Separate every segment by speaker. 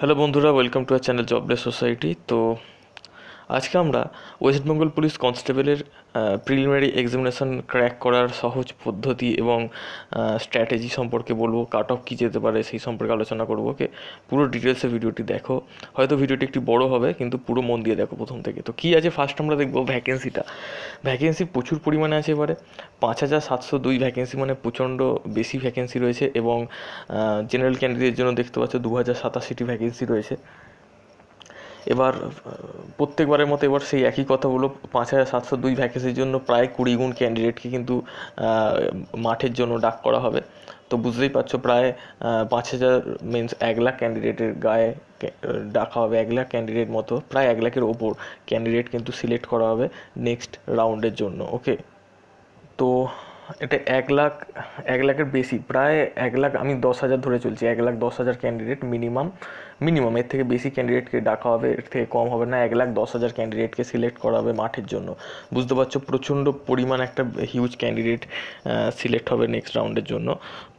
Speaker 1: hello বন্ধুরা welcome to our channel jobless society তো আজকে আমরা ওয়েস্ট বেঙ্গল পুলিশ কনস্টেবলের প্রিলিমিনারি এক্সামিনেশন ক্র্যাক করার সহজ পদ্ধতি এবং স্ট্র্যাটেজি সম্পর্কে বলবো কাট অফ কী যেতে পারে সেই সম্পর্কে আলোচনা করবো ওকে পুরো ডিটেলসে ভিডিওটি দেখো হয়তো ভিডিওটি একটু বড় হবে কিন্তু পুরো মন দিয়ে দেখো প্রথম থেকে তো কী আছে ফার্স্ট আমরা দেখবো ভ্যাকেন্সিটা ভ্যাকেন্সি প্রচুর পরিমাণে আছে এবারে পাঁচ হাজার সাতশো দুই ভ্যাকেন্সি মানে প্রচণ্ড বেশি ভ্যাকেন্সি রয়েছে এবং জেনারেল ক্যান্ডিডেটের জন্য দেখতে পাচ্ছ দু হাজার সাতাশিটি ভ্যাকেন্সি রয়েছে এবার প্রত্যেকবারের মতো এবার সেই একই কথাগুলো পাঁচ হাজার সাতশো দুই ভ্যাকেন্সির জন্য প্রায় কুড়ি গুণ ক্যান্ডিডেটকে কিন্তু মাঠের জন্য ডাক করা হবে তো বুঝতেই পারছো প্রায় পাঁচ হাজার মিনস এক লাখ ক্যান্ডিডেটের গায়ে ডাকা হবে এক লাখ ক্যান্ডিডেট মতো প্রায় এক লাখের ওপর ক্যান্ডিডেট কিন্তু সিলেক্ট করা হবে নেক্সট রাউন্ডের জন্য ওকে তো এটা এক লাখ এক লাখের বেশি প্রায় এক লাখ আমি দশ হাজার ধরে চলছি এক লাখ দশ হাজার ক্যান্ডিডেট মিনিমাম মিনিমাম এর থেকে বেশি ক্যান্ডিডেটকে ডাকা হবে এর থেকে কম হবে না এক লাখ দশ হাজার ক্যান্ডিডেটকে সিলেক্ট করা হবে মাঠের জন্য বুঝতে পারছো প্রচণ্ড পরিমাণ একটা হিউজ ক্যান্ডিডেট সিলেক্ট হবে নেক্সট রাউন্ডের জন্য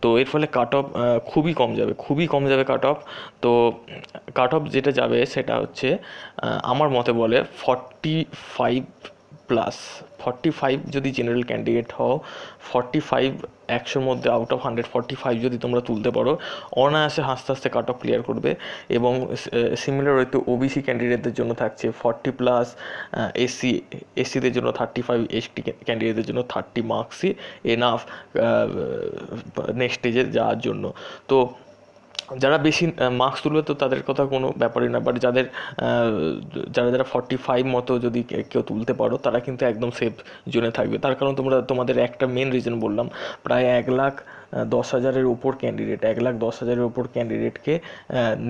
Speaker 1: তো এর ফলে কাট অফ খুবই কম যাবে খুবই কম যাবে কাট অফ তো কাট অফ যেটা যাবে সেটা হচ্ছে আমার মতে বলে forty five plus forty five যদি জেনারেল ক্যান্ডিডেট হও ফর্টি ফাইভ একশোর মধ্যে out of hundred forty five যদি তোমরা তুলতে পারো অনায়াসে আস্তে আস্তে কাট অফ ক্লিয়ার করবে এবং সিমিলার হয়তো ওবিসি ক্যান্ডিডেটদের জন্য থাকছে ফর্টি প্লাস এসসি এসসিদের জন্য থার্টি ফাইভ এসটি ক্যান্ডিডেটদের জন্য থার্টি মার্কসই এনাফ নেক্সট স্টেজে যাওয়ার জন্য তো যারা বেশি মার্কস তুলবে তো তাদের কথা কোনো ব্যাপারই না বাট যাদের যারা যারা ফর্টি ফাইভ মতো যদি কেউ তুলতে পারো তারা কিন্তু একদম সেফ জোনে থাকবে তার কারণ তোমরা তোমাদের একটা মেন রিজন বললাম প্রায় এক লাখ দশ হাজারের উপর ক্যান্ডিডেট এক লাখ দশ হাজারের উপর ক্যান্ডিডেটকে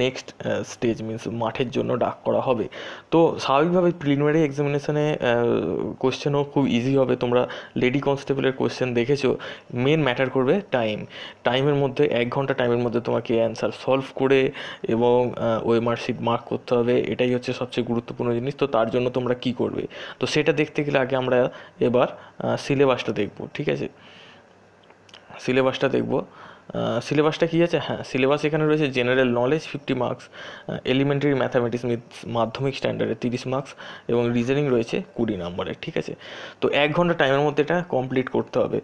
Speaker 1: নেক্সট স্টেজ মিনস মাঠের জন্য ডাক করা হবে তো স্বাভাবিকভাবে প্রিলিমিনারি এক্সামিনেশানে কোশ্চেনও খুব ইজি হবে তোমরা লেডি কনস্টেবলের কোশ্চেন দেখেছো মেন ম্যাটার করবে টাইম টাইমের মধ্যে এক ঘন্টা টাইমের মধ্যে তোমাকে অ্যান্সার সলভ করে এবং ওই মার্কশিট মার্ক করতে হবে এটাই হচ্ছে সবচেয়ে গুরুত্বপূর্ণ জিনিস তো তার জন্য তোমরা কি করবে তো সেটা দেখতে গেলে আগে আমরা এবার সিলেবাসটা দেখবো ঠিক আছে সিলেবাসটা দেখব সিলেবাসটা কী আছে হ্যাঁ সিলেবাস এখানে রয়েছে general knowledge fifty marks elementary mathematics মাধ্যমিক স্ট্যান্ডার্ডে তিরিশ মার্কস এবং রিজনিং রয়েছে কুড়ি নাম্বারে ঠিক আছে তো এক ঘন্টা টাইমের মধ্যে এটা কমপ্লিট করতে হবে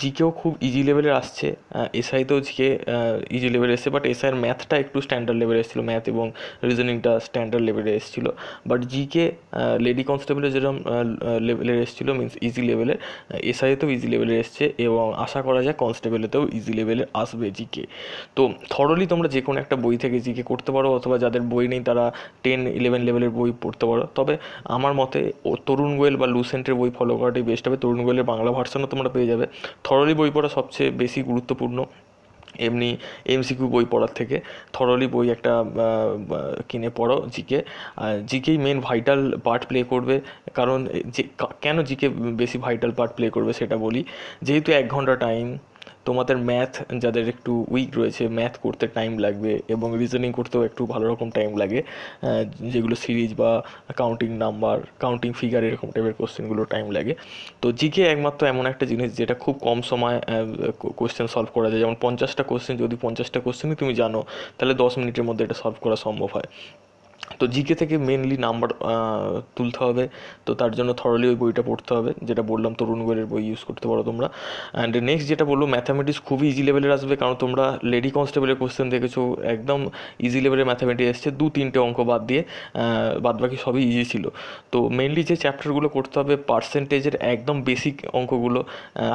Speaker 1: জিকেও খুব ইজি লেভেলের আসছে এসআইতেও জিকে ইজি লেভেলে এসছে বাট এসআইয়ের ম্যাথটা একটু স্ট্যান্ডার্ড লেভেলে এসেছিলো ম্যাথ এবং রিজনিংটা স্ট্যান্ডার্ড লেভেলে এসেছিলো বাট জিকে লেডি কনস্টেবলের যেরকম লেভেলের এসেছিলো মিনস ইজি লেভেলের এসআইতেও ইজি লেভেলের এসছে এবং আশা করা যায় কনস্টেবলেতেও ইজি লেভেলের আস আসবে জিকে তো থরলি তোমরা যে কোনো একটা বই থেকে জিকে করতে পারো অথবা যাদের বই নেই তারা টেন ইলেভেন লেভেলের বই পড়তে পারো তবে আমার মতে ও তরুণ গোয়েল বা লুসেন্টের বই ফলো করাটাই বেস্ট হবে তরুণ গোয়েলের বাংলা ভার্সনও তোমরা পেয়ে যাবে থরলি বই পড়া সবচেয়ে বেশি গুরুত্বপূর্ণ এমনি এমসিকিউ বই পড়ার থেকে থরলি বই একটা কিনে পড়ো জিকে জিকেই মেন ভাইটাল পার্ট প্লে করবে কারণ যে কেন জিকে বেশি ভাইটাল পার্ট প্লে করবে সেটা বলি যেহেতু এক ঘন্টা টাইম তোমাদের ম্যাথ যাদের একটু উইক রয়েছে ম্যাথ করতে টাইম লাগবে এবং রিজনিং করতেও একটু ভালো রকম টাইম লাগে যেগুলো সিরিজ বা কাউন্টিং নাম্বার কাউন্টিং ফিগার এরকম টাইপের কোশ্চেনগুলো টাইম লাগে তো জিকে একমাত্র এমন একটা জিনিস যেটা খুব কম সময় কোশ্চেন সলভ করা যায় যেমন পঞ্চাশটা কোশ্চেন যদি পঞ্চাশটা কোশ্চেনই তুমি জানো তাহলে দশ মিনিটের মধ্যে এটা সলভ করা সম্ভব হয় তো জিকে থেকে মেনলি নাম্বার তুলতে হবে তো তার জন্য থরলি ওই বইটা পড়তে হবে যেটা বললাম তরুণ গোয়েলের বই ইউজ করতে পারো তোমরা অ্যান্ড নেক্সট যেটা বললো ম্যাথামেটিক্স খুবই ইজি লেভেলের আসবে কারণ তোমরা লেডি কনস্টেবলের কোয়েশ্চেন দেখেছো একদম ইজি লেভেলের ম্যাথামেটিক্স এসছে দু তিনটে অঙ্ক বাদ দিয়ে বাদ বাকি সবই ইজি ছিল তো মেনলি যে চ্যাপ্টারগুলো করতে হবে পার্সেন্টেজের একদম বেসিক অঙ্কগুলো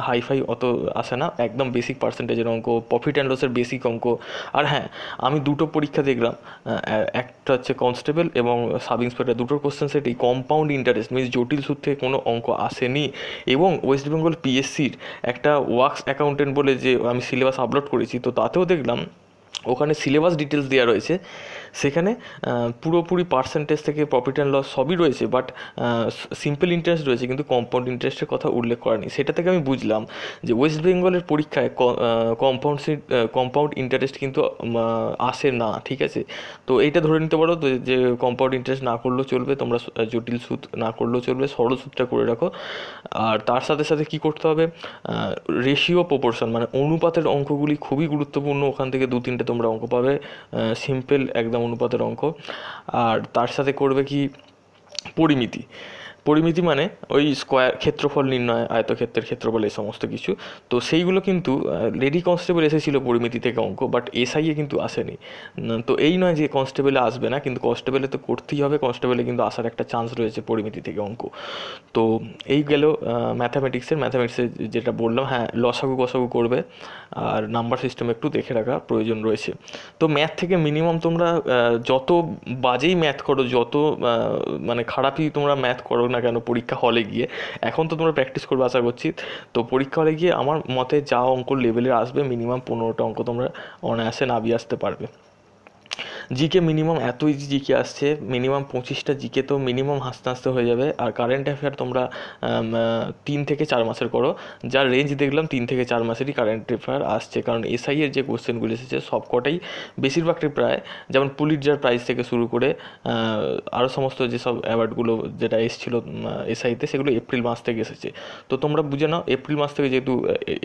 Speaker 1: হাইফাই অত আসে না একদম বেসিক পার্সেন্টেজের অঙ্ক প্রফিট অ্যান্ড লসের বেসিক অঙ্ক আর হ্যাঁ আমি দুটো পরীক্ষা দেখলাম একটা হচ্ছে কনস কনস্টেবল এবং সাব ইন্সপেক্টর দুটোর কোশ্চেন সেট এই কম্পাউন্ড ইন্টারেস্ট মিনস জটিল সূত্রে কোনো অঙ্ক আসেনি এবং ওয়েস্ট বেঙ্গল পিএসসির একটা ওয়ার্কস অ্যাকাউন্টেন্ট বলে যে আমি সিলেবাস আপলোড করেছি তো তাতেও দেখলাম ওখানে সিলেবাস ডিটেলস দেওয়া রয়েছে সেখানে পুরোপুরি পার্সেন্টেজ থেকে প্রফিট অ্যান্ড লস সবই রয়েছে বাট সিম্পল ইন্টারেস্ট রয়েছে কিন্তু কম্পাউন্ড ইন্টারেস্টের কথা উল্লেখ করা নেই সেটা থেকে আমি বুঝলাম যে ওয়েস্ট বেঙ্গলের পরীক্ষায় কম্পাউন্ড কম্পাউন্ড ইন্টারেস্ট কিন্তু আসে না ঠিক আছে তো এইটা ধরে নিতে পারো যে কম্পাউন্ড ইন্টারেস্ট না করলেও চলবে তোমরা জটিল সুদ না করলেও চলবে সরল সুদটা করে রাখো আর তার সাথে সাথে কি করতে হবে রেশিও প্রপোর্শন মানে অনুপাতের অঙ্কগুলি খুবই গুরুত্বপূর্ণ ওখান থেকে দু তিনটে তোমরা অঙ্ক পাবে সিম্পল একদম অনুপাতের অঙ্ক আর তার সাথে করবে কি পরিমিতি পরিমিতি মানে ওই স্কোয়ার ক্ষেত্রফল নির্ণয় আয়তক্ষেত্রের ক্ষেত্রফল এই সমস্ত কিছু তো সেইগুলো কিন্তু লেডি কনস্টেবল এসেছিল পরিমিতি থেকে অঙ্ক বাট এসআইয়ে কিন্তু আসেনি তো এই নয় যে কনস্টেবলে আসবে না কিন্তু কনস্টেবলে তো করতেই হবে কনস্টেবলে কিন্তু আসার একটা চান্স রয়েছে পরিমিতি থেকে অঙ্ক তো এই গেল ম্যাথামেটিক্সের ম্যাথামেটিক্সের যেটা বললাম হ্যাঁ লসাগু কসাগু করবে আর নাম্বার সিস্টেম একটু দেখে রাখা প্রয়োজন রয়েছে তো ম্যাথ থেকে মিনিমাম তোমরা যত বাজেই ম্যাথ করো যত মানে খারাপই তোমরা ম্যাথ করো না কেন পরীক্ষা হলে গিয়ে এখন তো তোমরা প্র্যাকটিস করবে আশা করছি তো পরীক্ষা হলে গিয়ে আমার মতে যা অঙ্ক লেভেলের আসবে মিনিমাম পনেরোটা অঙ্ক তোমরা অনায়াসে নামিয়ে আসতে পারবে জিকে মিনিমাম এতই জিকে আসছে মিনিমাম পঁচিশটা জিকে তো মিনিমাম হাসতে হাসতে হয়ে যাবে আর কারেন্ট অ্যাফেয়ার তোমরা তিন থেকে চার মাসের করো যার রেঞ্জ দেখলাম তিন থেকে চার মাসেরই কারেন্ট অ্যাফেয়ার আসছে কারণ এসআইয়ের যে কোশ্চেনগুলি এসেছে সব কটাই বেশিরভাগটি প্রায় যেমন পুলিটজার প্রাইস থেকে শুরু করে আরও সমস্ত যেসব অ্যাওয়ার্ডগুলো যেটা এসেছিলো এসআইতে সেগুলো এপ্রিল মাস থেকে এসেছে তো তোমরা বুঝে নাও এপ্রিল মাস থেকে যেহেতু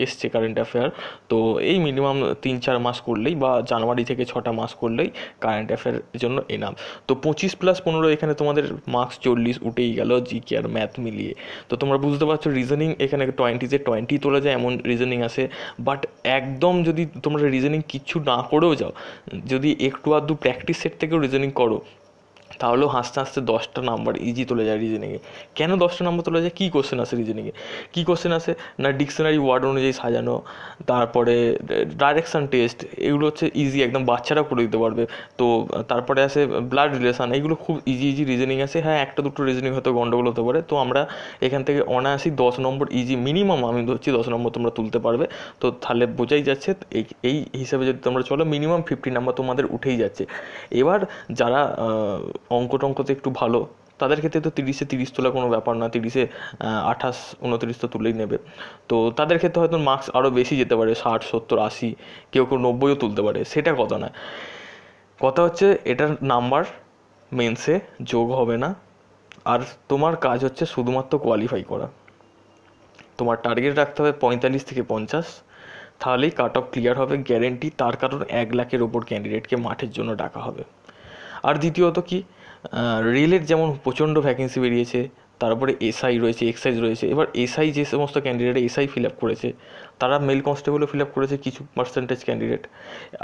Speaker 1: এসছে কারেন্ট অ্যাফেয়ার তো এই মিনিমাম তিন চার মাস করলেই বা জানুয়ারি থেকে ছটা মাস করলেই কারেন্ট অ্যাফেয়ার জন্য এনাম তো পঁচিশ প্লাস পনেরো এখানে তোমাদের মার্কস চল্লিশ উঠেই গেল জি কে আর ম্যাথ মিলিয়ে তো তোমরা বুঝতে পারছো রিজনিং এখানে টোয়েন্টিতে টোয়েন্টি তোলা যায় এমন রিজনিং আছে বাট একদম যদি তোমরা রিজনিং কিচ্ছু না করেও যাও যদি একটু আধটু প্র্যাকটিস সেট থেকেও রিজনিং করো তাহলেও হাসতে হাসতে দশটা নাম্বার ইজি তোলে যায় রিজনিংয়ে কেন দশটা নাম্বার তোলা যায় কী কোশ্চেন আসে রিজনিংয়ে কী কোশ্চেন আসে না ডিকশনারি ওয়ার্ড অনুযায়ী সাজানো তারপরে ডাইরেকশান টেস্ট এগুলো হচ্ছে ইজি একদম বাচ্চারা করে দিতে পারবে তো তারপরে আসে ব্লাড রিলেশান এগুলো খুব ইজি ইজি রিজনিং আছে হ্যাঁ একটা দুটো রিজনিং হয়তো গন্ডগোল হতে পারে তো আমরা এখান থেকে অনায়াসি দশ নম্বর ইজি মিনিমাম আমি ধরছি দশ নম্বর তোমরা তুলতে পারবে তো তাহলে বোঝাই যাচ্ছে এই এই হিসাবে যদি তোমরা চলো মিনিমাম ফিফটি নাম্বার তোমাদের উঠেই যাচ্ছে এবার যারা অঙ্ক টঙ্কতে একটু ভালো তাদের ক্ষেত্রে তো তিরিশে তিরিশ তোলা কোনো ব্যাপার না তিরিশে আঠাশ উনতিরিশ তো তুলেই নেবে তো তাদের ক্ষেত্রে হয়তো মার্কস আরও বেশি যেতে পারে ষাট সত্তর আশি কেউ কেউ নব্বইও তুলতে পারে সেটা কথা নয় কথা হচ্ছে এটার নাম্বার মেন্সে যোগ হবে না আর তোমার কাজ হচ্ছে শুধুমাত্র কোয়ালিফাই করা তোমার টার্গেট রাখতে হবে পঁয়তাল্লিশ থেকে পঞ্চাশ তাহলেই কাট অফ ক্লিয়ার হবে গ্যারেন্টি তার কারণ এক লাখের ওপর ক্যান্ডিডেটকে মাঠের জন্য ডাকা হবে আর দ্বিতীয়ত কি রেলের যেমন প্রচণ্ড ভ্যাকেন্সি বেরিয়েছে তারপরে এসআই রয়েছে এক্সাইজ রয়েছে এবার এসআই যে সমস্ত ক্যান্ডিডেট এসআই ফিল আপ করেছে তারা মেল কনস্টেবলও ফিল আপ করেছে কিছু পার্সেন্টেজ ক্যান্ডিডেট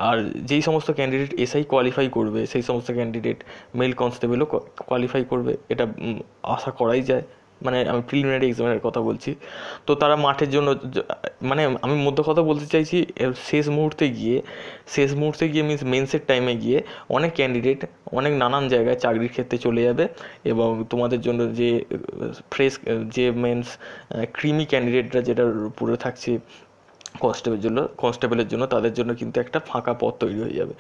Speaker 1: আর যেই সমস্ত ক্যান্ডিডেট এসআই কোয়ালিফাই করবে সেই সমস্ত ক্যান্ডিডেট মেল কনস্টেবলও কোয়ালিফাই করবে এটা আশা করাই যায় মানে আমি প্রিলিমিনারি এক্সামের কথা বলছি তো তারা মাঠের জন্য মানে আমি মধ্য কথা বলতে চাইছি শেষ মুহূর্তে গিয়ে শেষ মুহূর্তে গিয়ে মিন্স মেন্সের টাইমে গিয়ে অনেক ক্যান্ডিডেট অনেক নানান জায়গায় চাকরির ক্ষেত্রে চলে যাবে এবং তোমাদের জন্য যে ফ্রেশ যে মেন্স ক্রিমি ক্যান্ডিডেটরা যেটা উপরে থাকছে কনস্টেবলের জন্য কনস্টেবলের জন্য তাদের জন্য কিন্তু একটা ফাঁকা পথ তৈরি হয়ে যাবে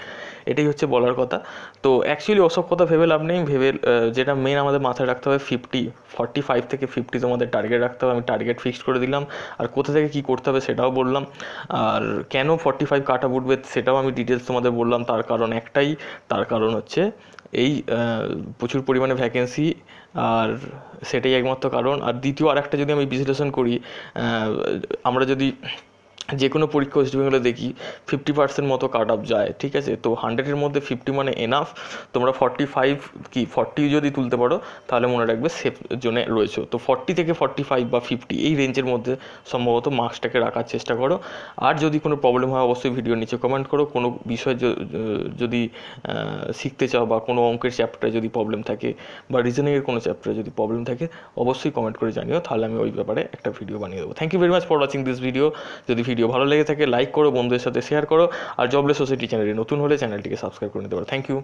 Speaker 1: এটাই হচ্ছে বলার কথা তো অ্যাকচুয়ালি ওসব কথা ভেবে লাভ নেই ভেবে যেটা মেন আমাদের মাথায় রাখতে হবে ফিফটি ফর্টি ফাইভ থেকে ফিফটি তোমাদের টার্গেট রাখতে হবে আমি টার্গেট ফিক্সড করে দিলাম আর কোথা থেকে কী করতে হবে সেটাও বললাম আর কেন ফর্টি ফাইভ কাটা উঠবে সেটাও আমি ডিটেলস তোমাদের বললাম তার কারণ একটাই তার কারণ হচ্ছে এই প্রচুর পরিমাণে ভ্যাকেন্সি আর সেটাই একমাত্র কারণ আর দ্বিতীয় আর একটা যদি আমি বিশ্লেষণ করি আমরা যদি যে কোনো পরীক্ষা ওয়েস্টবেঙ্গলে দেখি ফিফটি পার্সেন্ট মতো কাট আপ যায় ঠিক আছে তো হান্ড্রেডের মধ্যে ফিফটি মানে এনাফ তোমরা ফর্টি ফাইভ কি ফর্টি যদি তুলতে পারো তাহলে মনে রাখবে সেফ জোনে রয়েছে তো ফর্টি থেকে ফর্টি ফাইভ বা ফিফটি এই রেঞ্জের মধ্যে সম্ভবত মার্কসটাকে রাখার চেষ্টা করো আর যদি কোনো প্রবলেম হয় অবশ্যই ভিডিও নিচে কমেন্ট করো কোনো বিষয় যদি শিখতে চাও বা কোনো অঙ্কের চ্যাপ্টারে যদি প্রবলেম থাকে বা রিজনিংয়ের কোনো চ্যাপ্টারে যদি প্রবলেম থাকে অবশ্যই কমেন্ট করে জানিও তাহলে আমি ওই ব্যাপারে একটা ভিডিও বানিয়ে দেবো thank you very much for watching this video যদি ভিডিও ভালো লেগে থাকে লাইক করো বন্ধুদের সাথে শেয়ার করো আর জবলেস সোসাইটি চ্যানেলে নতুন হলে চ্যানেলটিকে সাবস্ক্রাইব করে নিতে পারো থ্যাংক ইউ